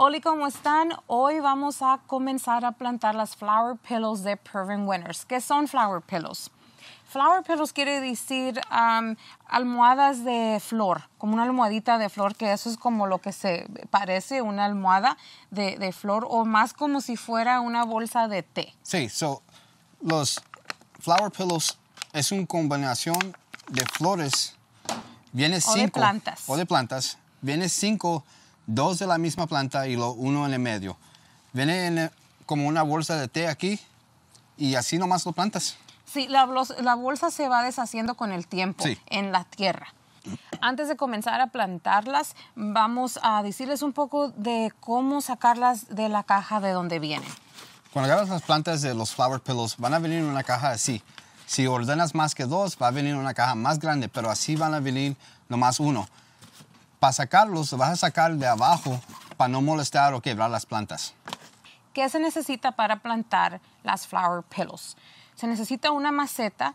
Hola, ¿cómo están? Hoy vamos a comenzar a plantar las flower pillows de Pervin Winners. ¿Qué son flower pillows? Flower pillows quiere decir um, almohadas de flor, como una almohadita de flor, que eso es como lo que se parece una almohada de, flor o más como si fuera una bolsa de té. Sí, so, los flower pillows es una combinación de flores. Viene de plantas. O de plantas. Viene cinco dos de la misma planta y lo uno en el medio. Viene eh, como una bolsa de té aquí y así nomás lo plantas. Sí, la, bolsa se va deshaciendo con el tiempo en la tierra. Antes de comenzar a plantarlas, vamos a decirles un poco de cómo sacarlas de la caja de donde vienen. Cuando agarras las plantas de los flower pillows, van a venir en una caja así. Si ordenas más que dos, va a venir una caja más grande, pero así van a venir nomás uno. Para sacarlos, vas a sacar de abajo para no molestar o quebrar las plantas. ¿Qué se necesita para plantar las flower pillows? Se necesita una maceta.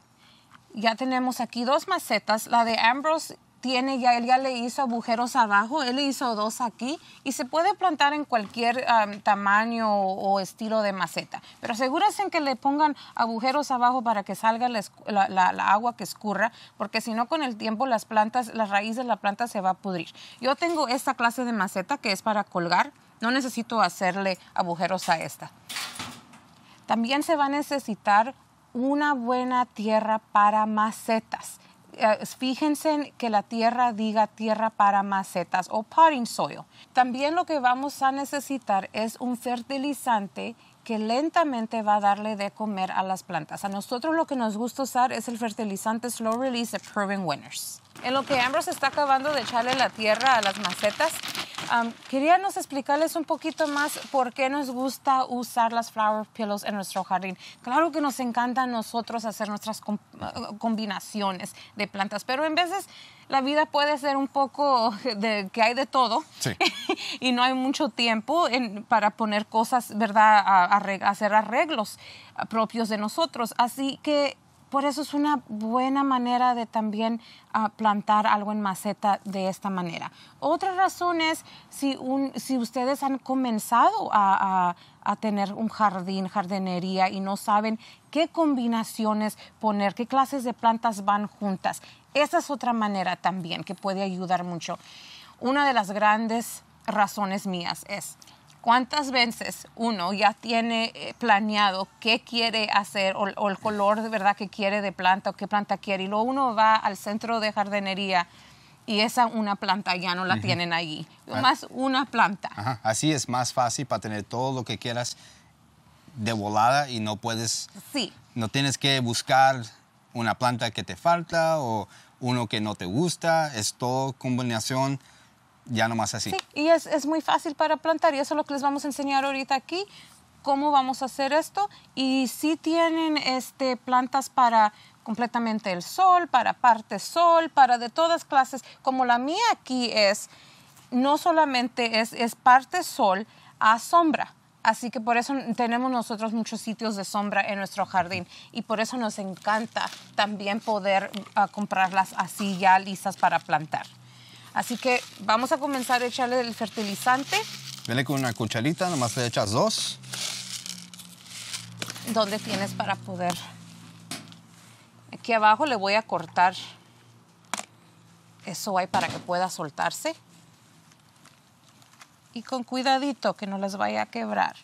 Ya tenemos aquí dos macetas. La de Ambrose tiene ya, él ya le hizo agujeros abajo, él hizo dos aquí y se puede plantar en cualquier tamaño o, estilo de maceta. Pero asegúrense que le pongan agujeros abajo para que salga la, agua que escurra, porque si no con el tiempo las plantas, las raíces de la planta se va a pudrir. Yo tengo esta clase de maceta que es para colgar, no necesito hacerle agujeros a esta. También se va a necesitar una buena tierra para macetas. Eh, fíjense que la tierra diga tierra para macetas o potting soil. También lo que vamos a necesitar es un fertilizante que lentamente va a darle de comer a las plantas. A nosotros lo que nos gusta usar es el fertilizante Slow Release de Proven Winners. En lo que Ambrose está acabando de echarle la tierra a las macetas, Quería nos explicarles un poquito más por qué nos gusta usar las flower pillows en nuestro jardín. Claro que nos encanta a nosotros hacer nuestras combinaciones de plantas, pero en veces la vida puede ser un poco de que hay de todo y no hay mucho tiempo para poner cosas, ¿verdad? hacer arreglos propios de nosotros. Así que por eso es una buena manera de también ah, plantar algo en maceta de esta manera. Otra razón es si, ustedes han comenzado a tener un jardín, jardinería y no saben qué combinaciones poner, qué clases de plantas van juntas. Esa es otra manera también que puede ayudar mucho. Una de las grandes razones mías es ¿Cuántas veces uno ya tiene eh, planeado qué quiere hacer o, el color de verdad que quiere de planta o qué planta quiere? Y luego uno va al centro de jardinería y esa una planta ya no la tienen allí. Ah. Más una planta. Así es más fácil para tener todo lo que quieras de volada y no puedes. Sí. No tienes que buscar una planta que te falta o uno que no te gusta. Es todo combinación ya nomás así. y es, es muy fácil para plantar y eso es lo que les vamos a enseñar ahorita aquí, cómo vamos a hacer esto. Y si tienen este, plantas para completamente el sol, para parte sol, para de todas clases, como la mía aquí es, no solamente es, es parte sol a sombra. Así que por eso tenemos nosotros muchos sitios de sombra en nuestro jardín y por eso nos encanta también poder ah, comprarlas así ya listas para plantar. Así que vamos a comenzar a echarle el fertilizante. Viene con una cucharita, nomás le echas dos. ¿Dónde tienes para poder? Aquí abajo le voy a cortar eso hay para que pueda soltarse. Y con cuidadito que no las vaya a quebrar.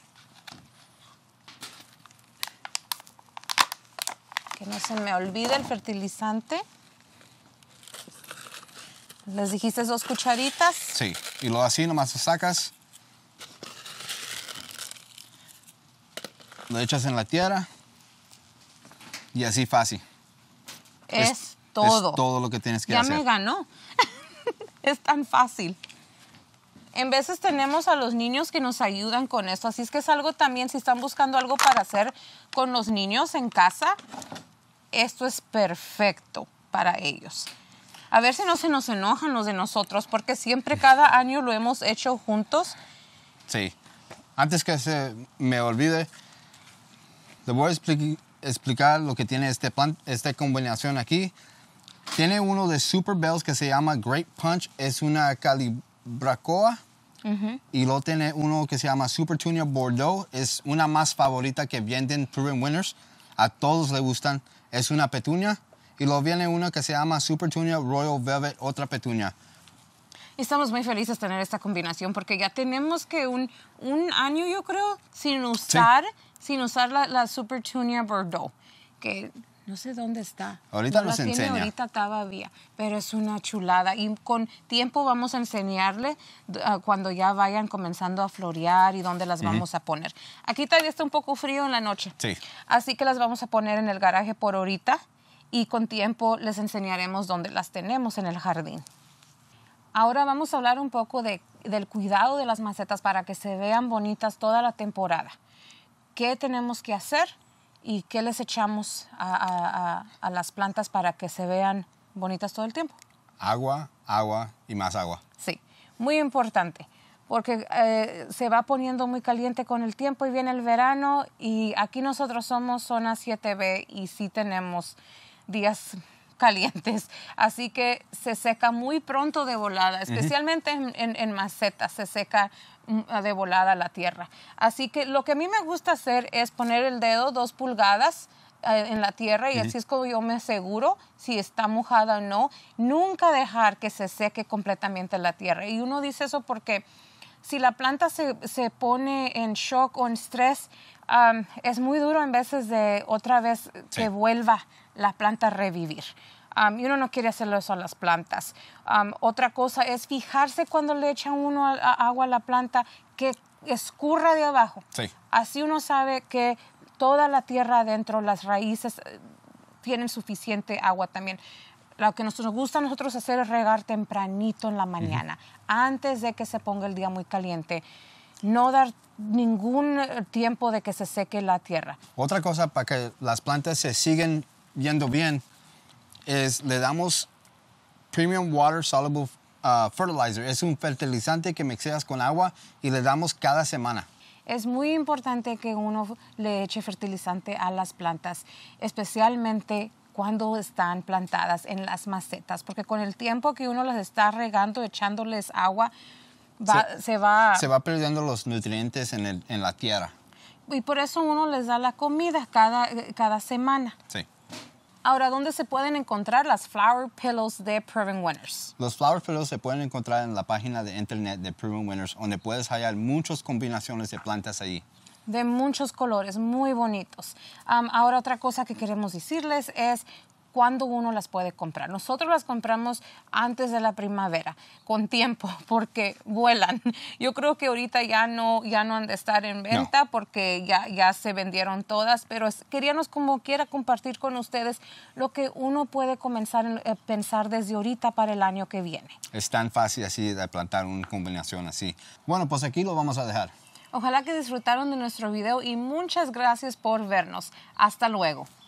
Que no se me olvide el fertilizante. ¿Les dijiste dos cucharitas? Sí. Y lo así nomás lo sacas. Lo echas en la tierra. Y así fácil. Es, todo. Es todo lo que tienes que hacer. Ya me ganó. es tan fácil. En veces tenemos a los niños que nos ayudan con esto, así es que es algo también, si están buscando algo para hacer con los niños en casa, esto es perfecto para ellos a ver si no se nos enojan los de nosotros, porque siempre cada año lo hemos hecho juntos. Sí. Antes que se me olvide, le voy a explicar lo que tiene este plan esta combinación aquí. Tiene uno de Super Bells que se llama Great Punch. Es una calibracoa. Y lo tiene uno que se llama Super Junior Bordeaux. Es una más favorita que venden Proven Winners. A todos les gustan. Es una petunia y luego viene una que se llama Super Tunia Royal Velvet, otra petunia. Estamos muy felices de tener esta combinación porque ya tenemos que un, un año, yo creo, sin usar, sin usar la, Super Tunia Bordeaux, que no sé dónde está. Ahorita nos la Tiene ahorita todavía, pero es una chulada. Y con tiempo vamos a enseñarle cuando ya vayan comenzando a florear y dónde las vamos a poner. Aquí todavía está un poco frío en la noche. Sí. Así que las vamos a poner en el garaje por ahorita y con tiempo les enseñaremos dónde las tenemos en el jardín. Ahora vamos a hablar un poco de, del cuidado de las macetas para que se vean bonitas toda la temporada. ¿Qué tenemos que hacer y qué les echamos a, las plantas para que se vean bonitas todo el tiempo? Agua, agua y más agua. Sí, muy importante porque eh, se va poniendo muy caliente con el tiempo y viene el verano y aquí nosotros somos zona 7B y sí tenemos días calientes, así que se seca muy pronto de volada, especialmente en, macetas, se seca mm, de volada la tierra. Así que lo que a mí me gusta hacer es poner el dedo dos pulgadas eh, en la tierra y así es como yo me aseguro si está mojada o no. Nunca dejar que se seque completamente la tierra. Y uno dice eso porque si la planta se, pone en shock o en estrés, es muy duro en veces de otra vez que vuelva las plantas revivir. y uno no quiere hacerlo eso a las plantas. otra cosa es fijarse cuando le echa uno agua a la planta que escurra de abajo. Así uno sabe que toda la tierra adentro, las raíces eh, tienen suficiente agua también. Lo que nos gusta a nosotros hacer es regar tempranito en la mañana, antes de que se ponga el día muy caliente. No dar ningún eh, tiempo de que se seque la tierra. Otra cosa para que las plantas se sigan yendo bien, es le damos Premium Water Soluble uh, Fertilizer. Es un fertilizante que mezclas con agua y le damos cada semana. Es muy importante que uno le eche fertilizante a las plantas, especialmente cuando están plantadas en las macetas, porque con el tiempo que uno las está regando, echándoles agua, se, va... Se va perdiendo los nutrientes en, en la tierra. Y por eso uno les da la comida cada, cada semana. Ahora, ¿dónde se pueden encontrar las Flower Pillows de Proven Winners? Los Flower Pillows se pueden encontrar en la página de internet de Proven Winners, donde puedes hallar muchas combinaciones de plantas ahí. De muchos colores, muy bonitos. ahora, otra cosa que queremos decirles es cuándo uno las puede comprar. Nosotros las compramos antes de la primavera, con tiempo, porque vuelan. Yo creo que ahorita ya no, ya no han de estar en venta porque ya, ya se vendieron todas, pero queríamos como quiera compartir con ustedes lo que uno puede comenzar a eh, pensar desde ahorita para el año que viene. Es tan fácil así de plantar una combinación así. Bueno, pues aquí lo vamos a dejar. Ojalá que disfrutaron de nuestro video y muchas gracias por vernos. Hasta luego.